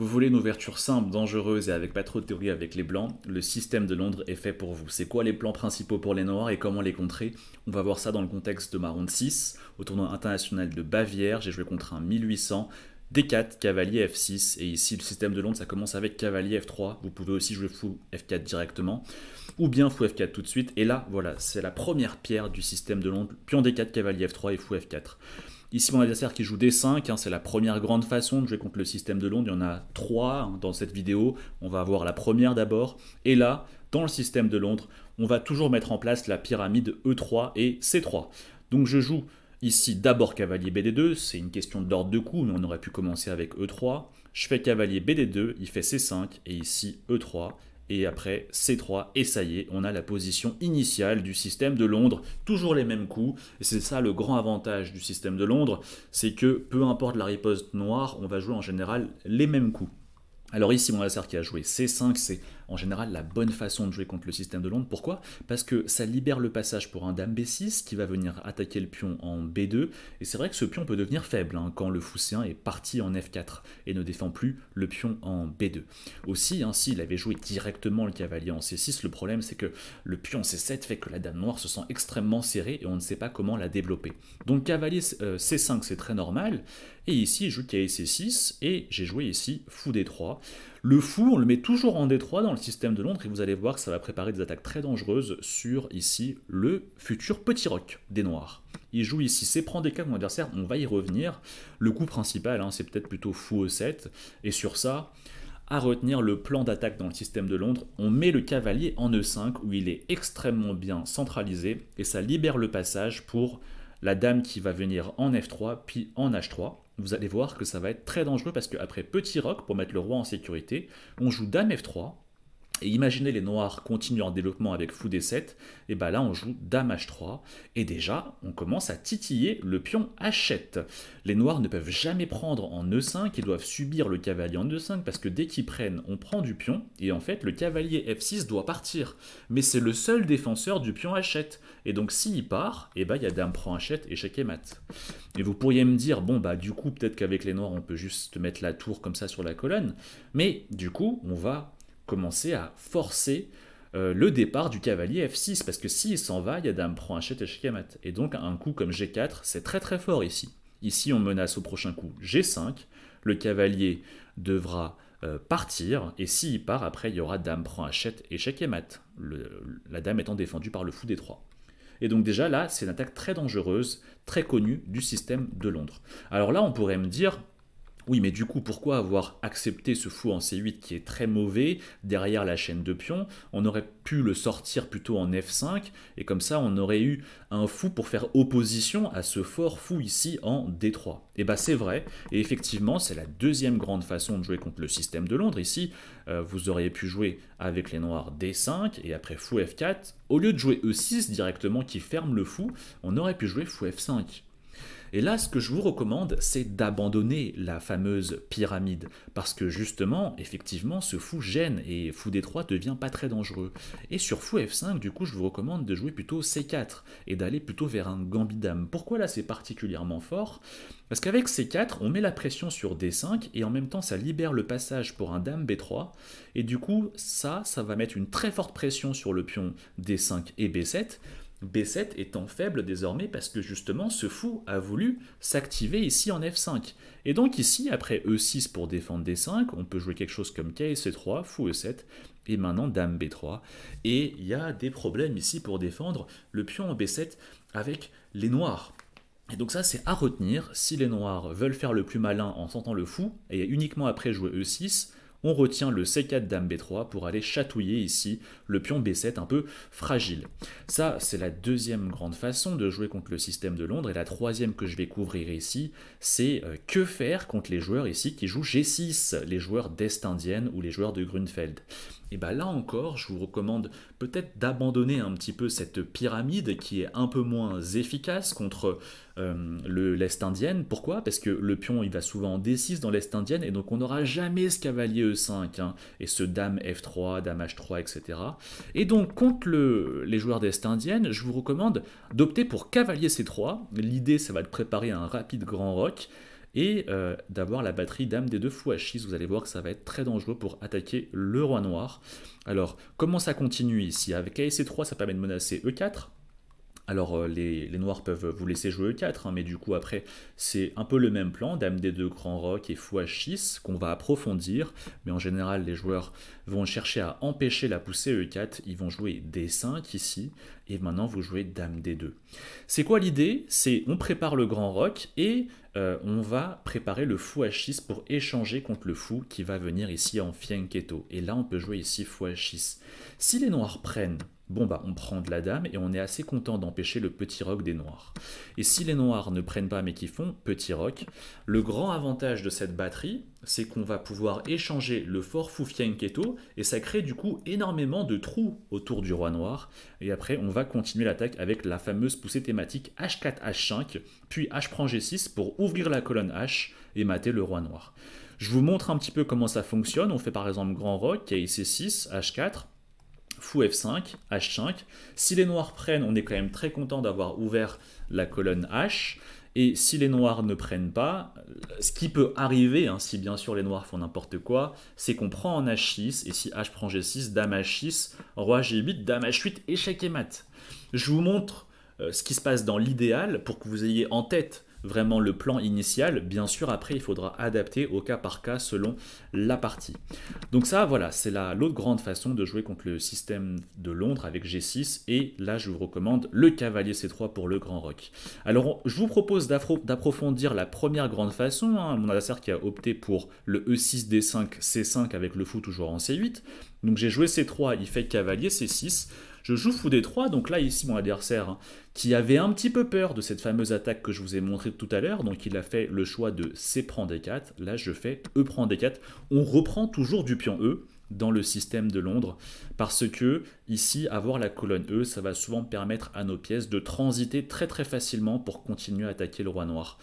Vous voulez une ouverture simple, dangereuse et avec pas trop de théorie avec les blancs Le système de Londres est fait pour vous. C'est quoi les plans principaux pour les noirs et comment les contrer On va voir ça dans le contexte de ma ronde 6. Au tournoi international de Bavière, j'ai joué contre un 1800. D4, cavalier F6, et ici le système de Londres ça commence avec cavalier F3, vous pouvez aussi jouer fou F4 directement, ou bien fou F4 tout de suite, et là voilà, c'est la première pierre du système de Londres, pion D4, cavalier F3 et fou F4. Ici, mon adversaire qui joue D5, hein, c'est la première grande façon de jouer contre le système de Londres. Il y en a 3 hein, dans cette vidéo. On va avoir la première d'abord. Et là, dans le système de Londres, on va toujours mettre en place la pyramide E3 et C3. Donc je joue ici d'abord cavalier BD2. C'est une question d'ordre de coup, mais on aurait pu commencer avec E3. Je fais cavalier BD2, il fait C5, et ici E3, et après C3, et ça y est, on a la position initiale du système de Londres, toujours les mêmes coups, et c'est ça le grand avantage du système de Londres, c'est que peu importe la riposte noire, on va jouer en général les mêmes coups. Alors ici, mon adversaire qui a joué C5, c'est en général la bonne façon de jouer contre le système de Londres. Pourquoi Parce que ça libère le passage pour un dame B6 qui va venir attaquer le pion en B2. Et c'est vrai que ce pion peut devenir faible hein, quand le fou C1 est parti en F4 et ne défend plus le pion en B2. Aussi, hein, s'il avait joué directement le cavalier en C6, le problème c'est que le pion C7 fait que la dame noire se sent extrêmement serrée et on ne sait pas comment la développer. Donc cavalier C5 euh, c'est très normal. Et ici, je joue cavalier C6 et j'ai joué ici fou D3. Le fou, on le met toujours en D3 dans le système de Londres et vous allez voir que ça va préparer des attaques très dangereuses sur ici le futur petit roc des Noirs. Il joue ici, c'est prend des cas mon adversaire, on va y revenir. Le coup principal, hein, c'est peut-être plutôt fou E7. Et sur ça, à retenir le plan d'attaque dans le système de Londres, on met le cavalier en E5 où il est extrêmement bien centralisé et ça libère le passage pour la dame qui va venir en F3 puis en H3 vous allez voir que ça va être très dangereux parce qu'après petit roc, pour mettre le roi en sécurité, on joue dame f3, et imaginez les noirs continuent en développement avec fou d7, et bien là on joue dame h3, et déjà on commence à titiller le pion h7. Les noirs ne peuvent jamais prendre en e5, ils doivent subir le cavalier en e5, parce que dès qu'ils prennent, on prend du pion, et en fait le cavalier f6 doit partir. Mais c'est le seul défenseur du pion h7, et donc s'il part, et bah il y a dame prend h7, échec et mat. Et vous pourriez me dire, bon bah du coup peut-être qu'avec les noirs on peut juste mettre la tour comme ça sur la colonne, mais du coup on va commencer à forcer euh, le départ du cavalier F6, parce que s'il s'en va, il y a dame prend un chèque et mat. Et donc un coup comme G4, c'est très très fort ici. Ici, on menace au prochain coup G5, le cavalier devra euh, partir, et s'il part, après, il y aura dame prend un et et mat, la dame étant défendue par le fou des trois. Et donc déjà là, c'est une attaque très dangereuse, très connue du système de Londres. Alors là, on pourrait me dire, oui, mais du coup, pourquoi avoir accepté ce fou en C8 qui est très mauvais derrière la chaîne de pions On aurait pu le sortir plutôt en F5, et comme ça, on aurait eu un fou pour faire opposition à ce fort fou ici en D3. Et bah c'est vrai, et effectivement, c'est la deuxième grande façon de jouer contre le système de Londres. Ici, euh, vous auriez pu jouer avec les noirs D5, et après fou F4. Au lieu de jouer E6 directement qui ferme le fou, on aurait pu jouer fou F5. Et là, ce que je vous recommande, c'est d'abandonner la fameuse pyramide, parce que justement, effectivement, ce fou gêne et fou D3 devient pas très dangereux. Et sur fou F5, du coup, je vous recommande de jouer plutôt C4 et d'aller plutôt vers un gambit dame. Pourquoi là, c'est particulièrement fort Parce qu'avec C4, on met la pression sur D5 et en même temps, ça libère le passage pour un dame B3. Et du coup, ça, ça va mettre une très forte pression sur le pion D5 et B7 B7 étant faible désormais parce que justement ce fou a voulu s'activer ici en F5. Et donc ici, après E6 pour défendre D5, on peut jouer quelque chose comme c 3 e fou E7, et maintenant dame B3. Et il y a des problèmes ici pour défendre le pion en B7 avec les noirs. Et donc ça, c'est à retenir. Si les noirs veulent faire le plus malin en sentant le fou, et uniquement après jouer E6, on retient le C4 Dame B3 pour aller chatouiller ici le pion B7 un peu fragile. Ça, c'est la deuxième grande façon de jouer contre le système de Londres. Et la troisième que je vais couvrir ici, c'est euh, que faire contre les joueurs ici qui jouent G6, les joueurs d'Est indienne ou les joueurs de Grünfeld. Et bien bah là encore, je vous recommande peut-être d'abandonner un petit peu cette pyramide qui est un peu moins efficace contre euh, le l'Est indienne. Pourquoi Parce que le pion il va souvent en D6 dans l'Est indienne et donc on n'aura jamais ce cavalier E5 hein, et ce dame F3, dame H3, etc. Et donc contre les joueurs d'Est indienne, je vous recommande d'opter pour cavalier C3. L'idée ça va te préparer un rapide grand rock. et euh, d'avoir la batterie dame des deux fois H6, Vous allez voir que ça va être très dangereux pour attaquer le roi noir. Alors, comment ça continue ici Avec c 3 ça permet de menacer E4, alors euh, les, noirs peuvent vous laisser jouer E4, hein, mais du coup après c'est un peu le même plan, Dame D2, Grand Roc et Fou H6 qu'on va approfondir, mais en général les joueurs vont chercher à empêcher la poussée E4, ils vont jouer D5 ici, et maintenant vous jouez Dame D2. C'est quoi l'idée C'est on prépare le Grand Roc et euh, on va préparer le Fou H6 pour échanger contre le Fou qui va venir ici en Fianchetto, et là on peut jouer ici Fou H6. Si les noirs prennent bon bah on prend de la dame et on est assez content d'empêcher le petit roc des noirs. Et si les noirs ne prennent pas mais qu'ils font petit roc, le grand avantage de cette batterie, c'est qu'on va pouvoir échanger le fort foufien Keto et ça crée du coup énormément de trous autour du roi noir. Et après on va continuer l'attaque avec la fameuse poussée thématique H4 H5 puis H prend G6 pour ouvrir la colonne H et mater le roi noir. Je vous montre un petit peu comment ça fonctionne. On fait par exemple grand roc, kic 6 H4, fou F5, H5. Si les noirs prennent, on est quand même très content d'avoir ouvert la colonne H. Et si les noirs ne prennent pas, ce qui peut arriver, hein, si bien sûr les noirs font n'importe quoi, c'est qu'on prend en H6, et si H prend G6, Dame H6, Roi G8, Dame H8, échec et mat. Je vous montre euh, ce qui se passe dans l'idéal pour que vous ayez en tête vraiment le plan initial. Bien sûr, après, il faudra adapter au cas par cas selon la partie. Donc ça, voilà, c'est l'autre grande façon de jouer contre le système de Londres avec G6. Et là, je vous recommande le cavalier C3 pour le grand roc. Alors, je vous propose d'approfondir la première grande façon. Hein. mon adversaire qui a opté pour le E6, D5, C5 avec le fou toujours en C8. Donc j'ai joué C3, il fait cavalier C6. Je joue fou des 3, donc là, ici, mon adversaire, hein, qui avait un petit peu peur de cette fameuse attaque que je vous ai montrée tout à l'heure, donc il a fait le choix de C prend D4, là, je fais E prend D4. On reprend toujours du pion E, dans le système de Londres parce que ici avoir la colonne E ça va souvent permettre à nos pièces de transiter très très facilement pour continuer à attaquer le roi noir.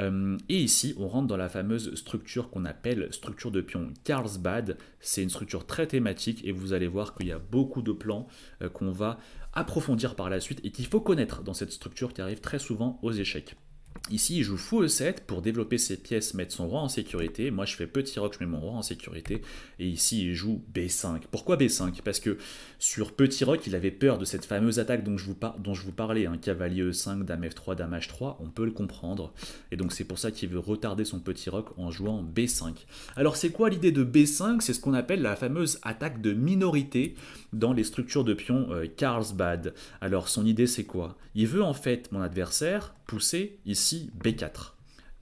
Euh, et ici, on rentre dans la fameuse structure qu'on appelle structure de pion Carlsbad. C'est une structure très thématique et vous allez voir qu'il y a beaucoup de plans euh, qu'on va approfondir par la suite et qu'il faut connaître dans cette structure qui arrive très souvent aux échecs. Ici, il joue fou E7 pour développer ses pièces, mettre son roi en sécurité. Moi, je fais petit rock, je mets mon roi en sécurité. Et ici, il joue B5. Pourquoi B5 Parce que sur Petit Rock, il avait peur de cette fameuse attaque dont je vous, parlais, hein, cavalier E5, dame F3, dame H3, on peut le comprendre. Et donc c'est pour ça qu'il veut retarder son Petit Rock en jouant B5. Alors c'est quoi l'idée de B5 C'est ce qu'on appelle la fameuse attaque de minorité dans les structures de pions euh, Carlsbad. Alors son idée c'est quoi Il veut en fait, mon adversaire, pousser ici B4.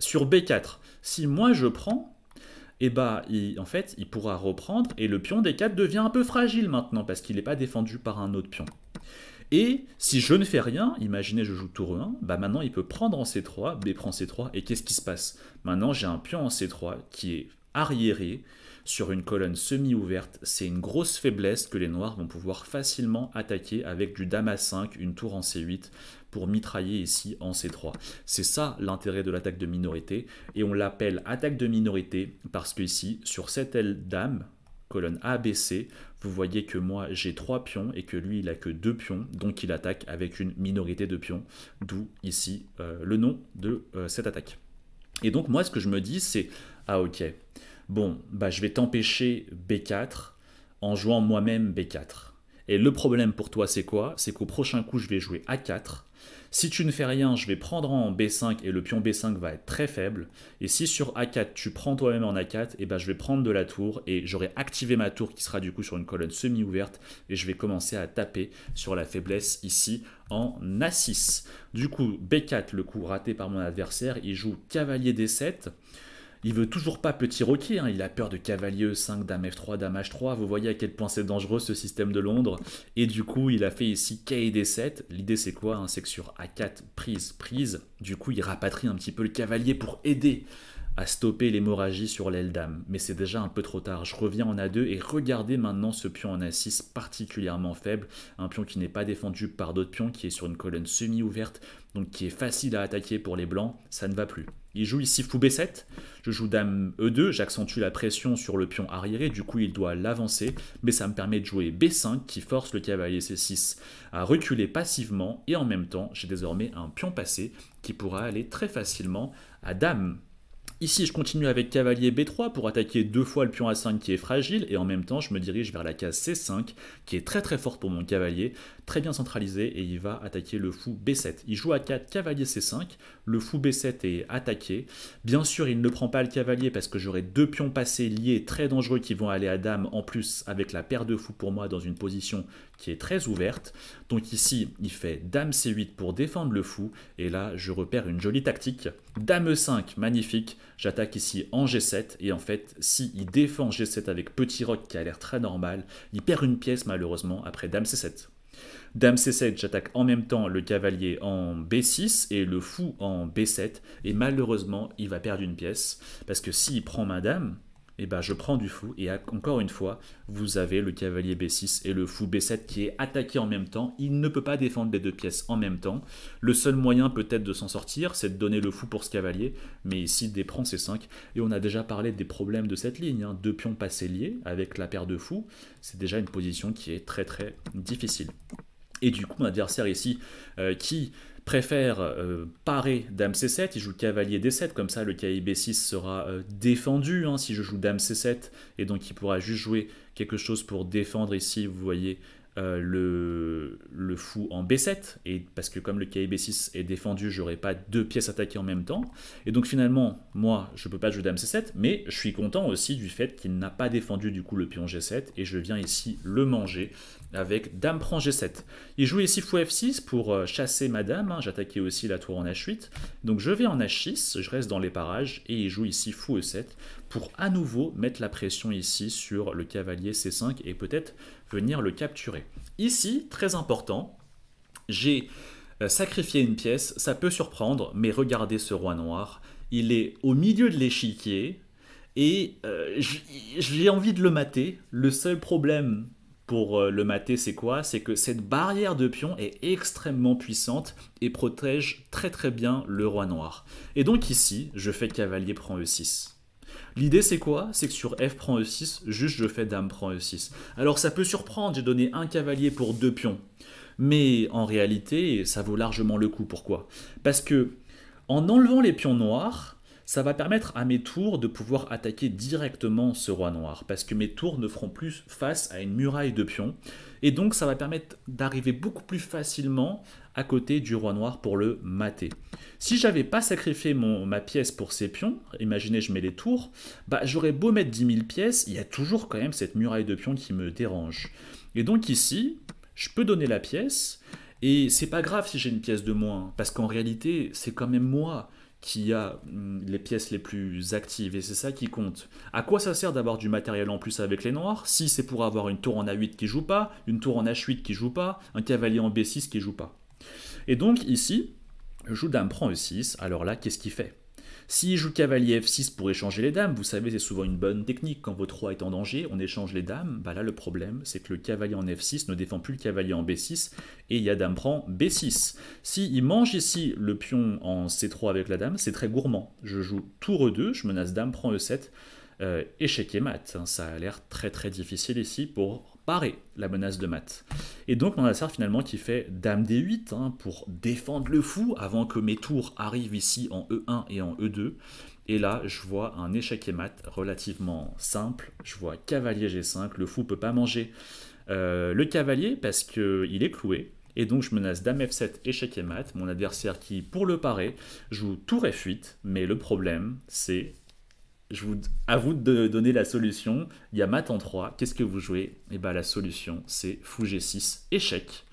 Sur B4, si moi je prends, et eh bah en fait il pourra reprendre et le pion des 4 devient un peu fragile maintenant parce qu'il n'est pas défendu par un autre pion. Et si je ne fais rien, imaginez je joue tour 1, bah maintenant il peut prendre en C3, B prend C3, et qu'est-ce qui se passe Maintenant j'ai un pion en C3 qui est arriéré sur une colonne semi-ouverte, c'est une grosse faiblesse que les noirs vont pouvoir facilement attaquer avec du dame 5, une tour en C8, pour mitrailler ici en C3. C'est ça l'intérêt de l'attaque de minorité et on l'appelle attaque de minorité parce que ici sur cette aile dame, colonne ABC, vous voyez que moi j'ai 3 pions et que lui il a que 2 pions, donc il attaque avec une minorité de pions, d'où ici euh, le nom de euh, cette attaque. Et donc moi ce que je me dis c'est, ah ok, bon, bah je vais t'empêcher B4 en jouant moi-même B4. Et le problème pour toi c'est quoi C'est qu'au prochain coup je vais jouer A4, si tu ne fais rien, je vais prendre en B5 et le pion B5 va être très faible. Et si sur A4, tu prends toi-même en A4, eh ben je vais prendre de la tour et j'aurai activé ma tour qui sera du coup sur une colonne semi-ouverte et je vais commencer à taper sur la faiblesse ici en A6. Du coup, B4, le coup raté par mon adversaire, il joue cavalier D7. Il veut toujours pas petit roquet, hein. il a peur de cavalier E5, dame F3, dame H3. Vous voyez à quel point c'est dangereux ce système de Londres. Et du coup, il a fait ici K et D7. L'idée c'est quoi hein? C'est que sur A4, prise, prise, du coup, il rapatrie un petit peu le cavalier pour aider à stopper l'hémorragie sur l'aile dame Mais c'est déjà un peu trop tard. Je reviens en A2 et regardez maintenant ce pion en A6 particulièrement faible. Un pion qui n'est pas défendu par d'autres pions, qui est sur une colonne semi-ouverte, donc qui est facile à attaquer pour les blancs. Ça ne va plus. Il joue ici fou B7, je joue dame E2, j'accentue la pression sur le pion arriéré, du coup il doit l'avancer, mais ça me permet de jouer B5 qui force le cavalier C6 à reculer passivement, et en même temps j'ai désormais un pion passé qui pourra aller très facilement à dame Ici, je continue avec cavalier B3 pour attaquer deux fois le pion A5 qui est fragile, et en même temps, je me dirige vers la case C5, qui est très très forte pour mon cavalier, très bien centralisé, et il va attaquer le fou B7. Il joue à 4 cavalier C5, le fou B7 est attaqué. Bien sûr, il ne prend pas le cavalier parce que j'aurai deux pions passés liés très dangereux qui vont aller à dame, en plus avec la paire de fous pour moi dans une position qui est très ouverte. Donc ici, il fait dame C8 pour défendre le fou, et là, je repère une jolie tactique. Dame E5, magnifique J'attaque ici en G7, et en fait, si il défend G7 avec petit roc qui a l'air très normal, il perd une pièce malheureusement après Dame C7. Dame C7, j'attaque en même temps le cavalier en B6 et le fou en B7, et malheureusement, il va perdre une pièce, parce que s'il prend ma dame, et eh ben, je prends du fou et encore une fois, vous avez le cavalier B6 et le fou B7 qui est attaqué en même temps. Il ne peut pas défendre les deux pièces en même temps. Le seul moyen peut-être de s'en sortir, c'est de donner le fou pour ce cavalier, mais ici prends C5 et on a déjà parlé des problèmes de cette ligne. Hein. Deux pions passés liés avec la paire de fous, c'est déjà une position qui est très très difficile. Et du coup, mon adversaire ici, euh, qui préfère euh, parer dame c7, il joue cavalier d7, comme ça le b 6 sera euh, défendu hein, si je joue dame c7, et donc il pourra juste jouer quelque chose pour défendre ici, vous voyez, euh, le, fou en B7, et parce que comme le cahier B6 est défendu, j'aurai pas deux pièces attaquées en même temps. Et donc finalement, moi, je peux pas jouer dame C7, mais je suis content aussi du fait qu'il n'a pas défendu du coup le pion G7, et je viens ici le manger avec dame prend G7. Il joue ici fou F6 pour euh, chasser ma dame, hein, j'attaquais aussi la tour en H8, donc je vais en H6, je reste dans les parages, et il joue ici fou E7 pour à nouveau mettre la pression ici sur le cavalier C5 et peut-être venir le capturer. Ici, très important, j'ai euh, sacrifié une pièce, ça peut surprendre, mais regardez ce roi noir, il est au milieu de l'échiquier, et euh, j'ai envie de le mater. Le seul problème pour euh, le mater, c'est quoi C'est que cette barrière de pion est extrêmement puissante et protège très très bien le roi noir. Et donc ici, je fais cavalier prend E6. L'idée c'est quoi C'est que sur F prend E6, juste je fais Dame prend E6. Alors ça peut surprendre, j'ai donné un cavalier pour deux pions. Mais en réalité, ça vaut largement le coup. Pourquoi Parce que en enlevant les pions noirs, ça va permettre à mes tours de pouvoir attaquer directement ce roi noir, parce que mes tours ne feront plus face à une muraille de pions, et donc ça va permettre d'arriver beaucoup plus facilement à côté du roi noir pour le mater. Si j'avais pas sacrifié mon, ma pièce pour ces pions, imaginez je mets les tours, bah j'aurais beau mettre 10 000 pièces, il y a toujours quand même cette muraille de pions qui me dérange. Et donc ici, je peux donner la pièce, et c'est pas grave si j'ai une pièce de moins, parce qu'en réalité, c'est quand même moi qui a mm, les pièces les plus actives et c'est ça qui compte. À quoi ça sert d'avoir du matériel en plus avec les noirs si c'est pour avoir une tour en A8 qui joue pas, une tour en H8 qui joue pas, un cavalier en B6 qui joue pas. Et donc ici, je joue dame prend E6, alors là qu'est-ce qu'il fait s'il joue cavalier f6 pour échanger les dames, vous savez, c'est souvent une bonne technique. Quand votre roi est en danger, on échange les dames. Bah là, le problème, c'est que le cavalier en f6 ne défend plus le cavalier en b6 et il y a dame prend b6. S'il il mange ici le pion en c3 avec la dame, c'est très gourmand. Je joue tour e2, je menace dame prend e7. et euh, échec et mat, hein. ça a l'air très très difficile ici pour parer la menace de mat. Et donc mon adversaire, finalement qui fait dame d8 hein, pour défendre le fou avant que mes tours arrivent ici en e1 et en e2. Et là, je vois un échec et mat relativement simple. Je vois cavalier g5, le fou peut pas manger euh, le cavalier parce qu'il est cloué. Et donc je menace dame f7, échec et mat, mon adversaire qui, pour le parer, joue tour f8, mais le problème, c'est je vous, à de donner la solution. Il y a mat en 3. Qu'est-ce que vous jouez Et eh bah ben, la solution, c'est fou G6, échec.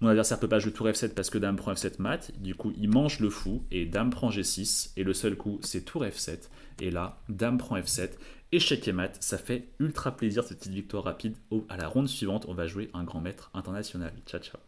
Mon adversaire peut pas jouer tour F7 parce que dame prend F7 mat. Du coup, il mange le fou et dame prend G6. Et le seul coup, c'est tour F7. Et là, dame prend F7. Échec et mat, ça fait ultra plaisir cette petite victoire rapide. À la ronde suivante, on va jouer un grand maître international. Ciao, ciao.